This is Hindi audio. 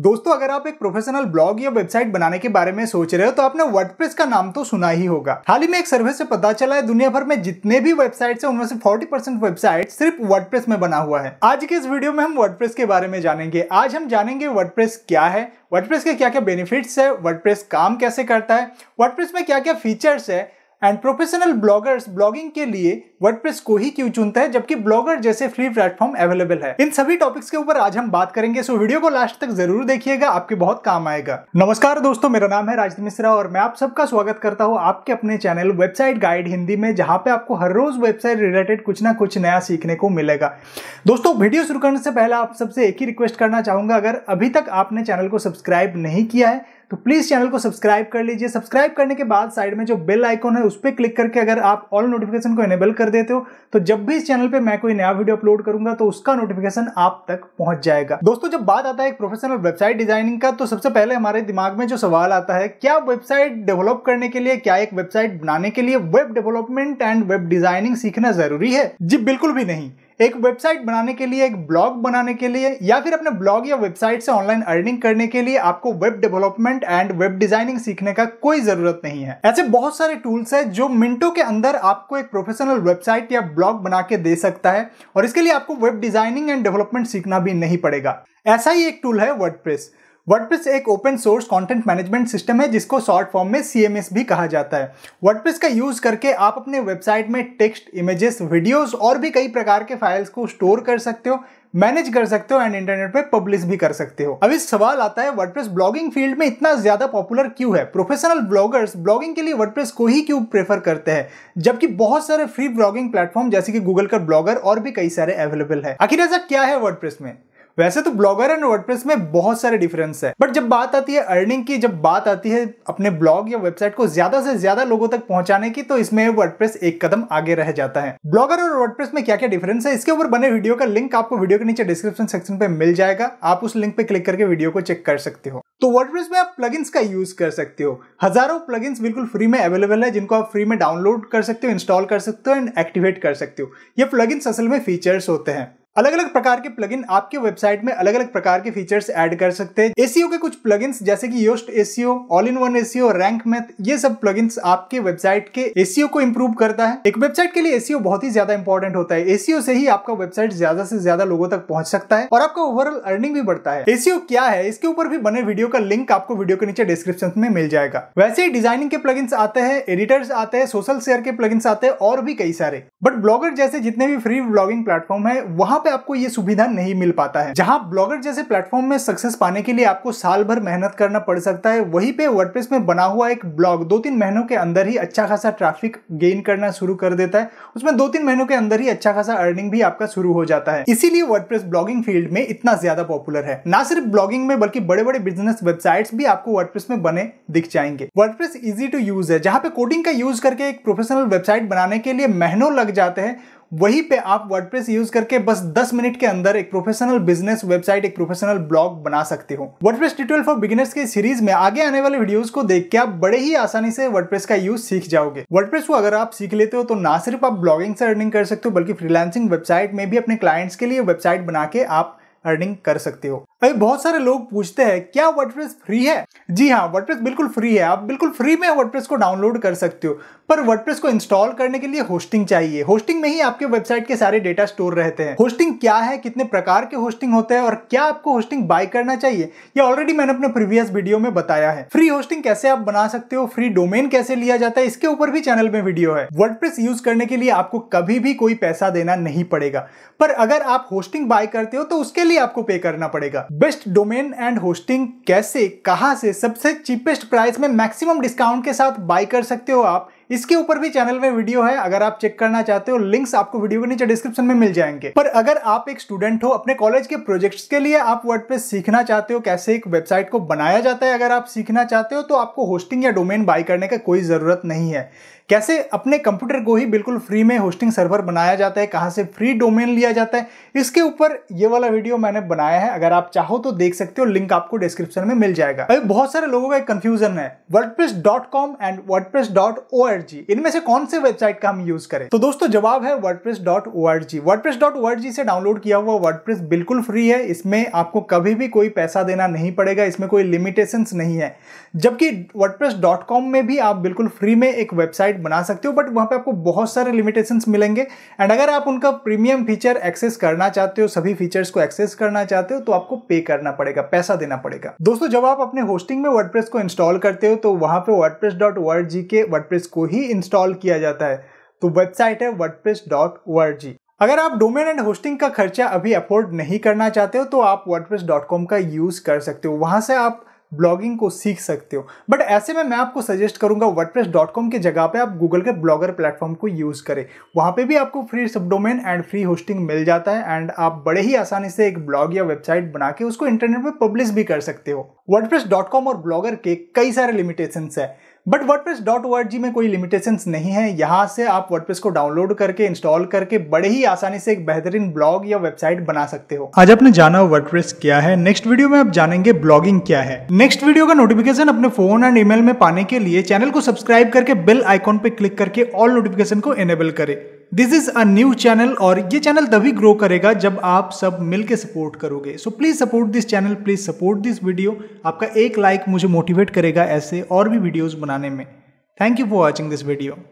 दोस्तों अगर आप एक प्रोफेशनल ब्लॉग या वेबसाइट बनाने के बारे में सोच रहे हो तो आपने वर्डप्रेस का नाम तो सुना ही होगा हाल ही में एक सर्वे से पता चला है दुनिया भर में जितने भी वेबसाइट है उनमें से 40 परसेंट वेबसाइट सिर्फ वर्डप्रेस में बना हुआ है आज के इस वीडियो में हम वर्डप्रेस के बारे में जानेंगे आज हम जानेंगे वर्डप्रेस क्या है वर्डप्रेस के क्या क्या बेनिफिट्स है वर्डप्रेस काम कैसे करता है वर्डप्रेस में क्या क्या फीचर्स है एंड प्रोफेशनल ब्लॉगर्स ब्लॉगिंग के लिए वर्डप्रेस को ही क्यों चुनता है जबकि ब्लॉगर जैसे फ्री प्लेटफॉर्म अवेलेबल है इन सभी टॉपिक्स के ऊपर आज हम बात करेंगे सो वीडियो को लास्ट तक जरूर देखिएगा आपके बहुत काम आएगा नमस्कार दोस्तों मेरा नाम है राजदीप मिश्रा और मैं आप सबका स्वागत करता हूँ आपके अपने चैनल वेबसाइट गाइड हिंदी में जहाँ पे आपको हर रोज वेबसाइट रिलेटेड कुछ ना कुछ नया सीखने को मिलेगा दोस्तों वीडियो शुरू करने से पहले आप सबसे एक ही रिक्वेस्ट करना चाहूंगा अगर अभी तक आपने चैनल को सब्सक्राइब नहीं किया है तो प्लीज़ चैनल को सब्सक्राइब कर लीजिए सब्सक्राइब करने के बाद साइड में जो बेल आइकॉन है उस पर क्लिक करके अगर आप ऑल नोटिफिकेशन को इनेबल कर देते हो तो जब भी इस चैनल पे मैं कोई नया वीडियो अपलोड करूंगा तो उसका नोटिफिकेशन आप तक पहुंच जाएगा दोस्तों जब बात आता है एक प्रोफेशनल वेबसाइट डिजाइनिंग का तो सबसे पहले हमारे दिमाग में जो सवाल आता है क्या वेबसाइट डेवलप करने के लिए क्या एक वेबसाइट बनाने के लिए web development and web designing सीखना जरूरी है जी बिल्कुल भी नहीं एक वेबसाइट बनाने के लिए एक ब्लॉग बनाने के लिए या फिर अपने ब्लॉग या वेबसाइट से ऑनलाइन अर्निंग करने के लिए आपको web development and web designing सीखने का कोई जरूरत नहीं है ऐसे बहुत सारे टूल्स है जो मिनटों के अंदर आपको एक प्रोफेशनल वेबसाइट या ब्लॉग बना के दे सकता है और इसके लिए आपको वेब डिजाइनिंग एंड डेवलपमेंट सीखना भी नहीं पड़ेगा ऐसा ही एक टूल है वर्डप्रेस वर्डप्रेस एक open source content management system है जिसको शॉर्ट फॉर्म में सीएमएस भी कहा जाता है वर्डप्रेस का यूज करके आप अपने वेबसाइट में टेक्स्ट इमेजेस वीडियोस और भी कई प्रकार के फाइल्स को स्टोर कर सकते हो मैनेज कर सकते हो एंड इंटरनेट पे पब्लिश भी कर सकते हो अभी सवाल आता है वर्डप्रेस ब्लॉगिंग फील्ड में इतना ज्यादा पॉपुलर क्यों है प्रोफेशनल ब्लॉगर्स ब्लॉगिंग के लिए वर्डप्रेस को ही क्यों प्रेफर करते हैं जबकि बहुत सारे फ्री ब्लॉगिंग प्लेटफॉर्म जैसे कि गूगल का ब्लॉगर और भी कई सारे अवेलेबल है आखिर ऐसा क्या है वर्डप्रेस में वैसे तो ब्लॉगर एंड वर्डप्रेस में बहुत सारे डिफरेंस है बट जब बात आती है अर्निंग की जब बात आती है अपने ब्लॉग या वेबसाइट को ज्यादा से ज्यादा लोगों तक पहुंचाने की तो इसमें वर्डप्रेस एक कदम आगे रह जाता है ब्लॉगर और वर्डप्रेस में क्या क्या डिफरेंस है इसके ऊपर बने वीडियो का लिंक आपको वीडियो के नीचे डिस्क्रिप्शन सेक्शन पे मिल जाएगा आप उस लिंक पे क्लिक करके वीडियो को चेक कर सकते हो तो वर्डप्रेस में आप प्लगइन्स का यूज कर सकते हो हजारों प्लगइन्स बिल्कुल फ्री में अवेलेबल है जिनको आप फ्री में डाउनलोड कर सकते हो इंस्टॉल कर सकते हो एंड एक्टिवेट कर सकते हो ये प्लगइन्स असल में फीचर्स होते हैं अलग अलग प्रकार के प्लगइन आपके वेबसाइट में अलग अलग प्रकार के फीचर्स ऐड कर सकते हैं एसीओ e के कुछ प्लगइन्स जैसे कि Yoast SEO all in one SEO rank math ये सब प्लगइन्स आपके वेबसाइट के एसीओ e को इम्प्रूव करता है एक वेबसाइट के लिए एसीओ e बहुत ही ज्यादा इंपॉर्टेंट होता है एसीओ से ही आपका वेबसाइट ज्यादा से ज्यादा लोगों तक पहुंच सकता है और आपका ओवरऑल अर्निंग भी बढ़ता है एसीओ क्या है इसके ऊपर भी बने वीडियो का लिंक आपको वीडियो के नीचे डिस्क्रिप्शन में मिल जाएगा वैसे ही डिजाइनिंग के प्लगइन्स आते हैं एडिटर्स आते हैं सोशल शेयर के प्लगइन्स आते हैं और भी कई सारे बट ब्लॉगर जैसे जितने भी फ्री ब्लॉगिंग प्लेटफॉर्म है वहां वहां पे आपको ये सुविधा नहीं मिल पाता है जहां ब्लॉगर जैसे प्लेटफॉर्म में सक्सेस पाने के लिए आपको साल भर मेहनत करना पड़ सकता है वहीं पे वर्डप्रेस में बना हुआ एक ब्लॉग दो तीन महीनों के अंदर ही अच्छा खासा ट्रैफिक गेन करना शुरू कर देता है उसमें दो तीन महीनों के अंदर ही अच्छा खासा अर्निंग भी आपका शुरू हो जाता है इसीलिए वर्डप्रेस ब्लॉगिंग फील्ड में इतना ज्यादा पॉपुलर है ना सिर्फ ब्लॉगिंग में बल्कि बड़े बड़े बिजनेस वेबसाइट्स भी आपको वर्डप्रेस में बने दिख जाएंगे वर्डप्रेस इजी टू यूज है जहाँ पे कोडिंग का यूज करके एक प्रोफेशनल वेबसाइट बनाने के लिए महीनों लग जाते हैं वहीं पे आप वर्ड यूज करके बस 10 मिनट के अंदर एक प्रोफेशनल बिजनेस वेबसाइट एक प्रोफेशनल ब्लॉग बना सकते हो WordPress tutorial for beginners की सीरीज में आगे आने वाले वीडियोस को देख के आप बड़े ही आसानी से वर्ड का यूज सीख जाओगे वर्डप्रेस को अगर आप सीख लेते हो तो ना सिर्फ आप ब्लॉगिंग से अर्निंग कर सकते हो बल्कि फ्रीलांसिंग वेबसाइट में भी अपने क्लाइंट्स के लिए वेबसाइट बना के आप अर्निंग कर सकते हो अभी बहुत सारे लोग पूछते हैं क्या वर्डप्रेस फ्री है जी हाँ वर्डप्रेस बिल्कुल फ्री है आप बिल्कुल फ्री में वर्डप्रेस को डाउनलोड कर सकते हो पर वर्डप्रेस को इंस्टॉल करने के लिए होस्टिंग चाहिए होस्टिंग में ही आपके वेबसाइट के सारे डेटा स्टोर रहते हैं होस्टिंग क्या है कितने प्रकार के होस्टिंग होते हैं और क्या आपको होस्टिंग बाय करना चाहिए ये ऑलरेडी मैंने अपने प्रीवियस वीडियो में बताया है फ्री होस्टिंग कैसे आप बना सकते हो फ्री डोमेन कैसे लिया जाता है इसके ऊपर भी चैनल में वीडियो है वर्ड यूज करने के लिए आपको कभी भी कोई पैसा देना नहीं पड़ेगा पर अगर आप होस्टिंग बाय करते हो तो उसके लिए मंथली आपको पे करना पड़ेगा बेस्ट डोमेन एंड होस्टिंग कैसे कहा से सबसे चीपेस्ट प्राइस में मैक्सिमम डिस्काउंट के साथ बाय कर सकते हो आप इसके ऊपर भी चैनल में वीडियो है अगर आप चेक करना चाहते हो लिंक्स आपको वीडियो के नीचे डिस्क्रिप्शन में मिल जाएंगे पर अगर आप एक स्टूडेंट हो अपने कॉलेज के प्रोजेक्ट्स के लिए आप वर्ड सीखना चाहते हो कैसे एक वेबसाइट को बनाया जाता है अगर आप सीखना चाहते हो तो आपको होस्टिंग या डोमेन बाई करने का कोई ज़रूरत नहीं है कैसे अपने कंप्यूटर को ही बिल्कुल फ्री में होस्टिंग सर्वर बनाया जाता है कहाँ से फ्री डोमेन लिया जाता है इसके ऊपर ये वाला वीडियो मैंने बनाया है अगर आप चाहो तो देख सकते हो लिंक आपको डिस्क्रिप्शन में मिल जाएगा अभी बहुत सारे लोगों का एक कंफ्यूजन है वर्ड एंड वर्ड जी इनमें से कौन से वेबसाइट का हम यूज करें तो दोस्तों जवाब है WordPress dot O R G WordPress dot O R G से डाउनलोड किया हुआ वर्डप्रेस बिल्कुल फ्री है इसमें आपको कभी भी कोई पैसा देना नहीं पड़ेगा इसमें कोई लिमिटेशंस नहीं है जबकि वर्डप्रेस डॉट कॉम में भी आप बिल्कुल फ्री में एक वेबसाइट बना सकते हो बट वहां पे आपको बहुत सारे लिमिटेशन मिलेंगे एंड अगर आप उनका प्रीमियम फीचर एक्सेस करना चाहते हो सभी फीचर्स को एक्सेस करना चाहते हो तो आपको पे करना पड़ेगा पैसा देना पड़ेगा दोस्तों जब आप अपने होस्टिंग में वर्डप्रेस को इंस्टॉल करते हो तो वहां पर WordPress dot O R G के वर्डप्रेस को ही इंस्टॉल किया जाता है तो वेबसाइट है वर्डप्रेस अगर आप डोमेन एंड होस्टिंग का खर्चा अभी अफोर्ड नहीं करना चाहते हो तो आप wordpress.com का यूज़ कर सकते हो वहाँ से आप ब्लॉगिंग को सीख सकते हो बट ऐसे में मैं आपको सजेस्ट करूंगा wordpress.com के जगह पे आप गूगल के ब्लॉगर प्लेटफॉर्म को यूज़ करें वहाँ पे भी आपको free subdomain and free hosting मिल जाता है एंड आप बड़े ही आसानी से एक ब्लॉग या वेबसाइट बना के उसको इंटरनेट पर पब्लिश भी कर सकते हो वर्डप्रेस.कॉम और ब्लॉगर के कई सारे लिमिटेशंस है बट वर्डप्रेस.org में कोई लिमिटेशंस नहीं है यहाँ से आप वर्डप्रेस को डाउनलोड करके इंस्टॉल करके बड़े ही आसानी से एक बेहतरीन ब्लॉग या वेबसाइट बना सकते हो आज आपने जाना प्रेस क्या है नेक्स्ट वीडियो में आप जानेंगे ब्लॉगिंग क्या है नेक्स्ट वीडियो का नोटिफिकेशन अपने फोन एंड ईमेल में पाने के लिए चैनल को सब्सक्राइब करके बेल आइकॉन पे क्लिक करके ऑल नोटिफिकेशन को एनेबल करें this is a new channel और ये चैनल तभी ग्रो करेगा जब आप सब मिलके सपोर्ट करोगे so please support this channel please support this video आपका एक लाइक मुझे मोटिवेट करेगा ऐसे और भी वीडियोज़ बनाने में thank you for watching this video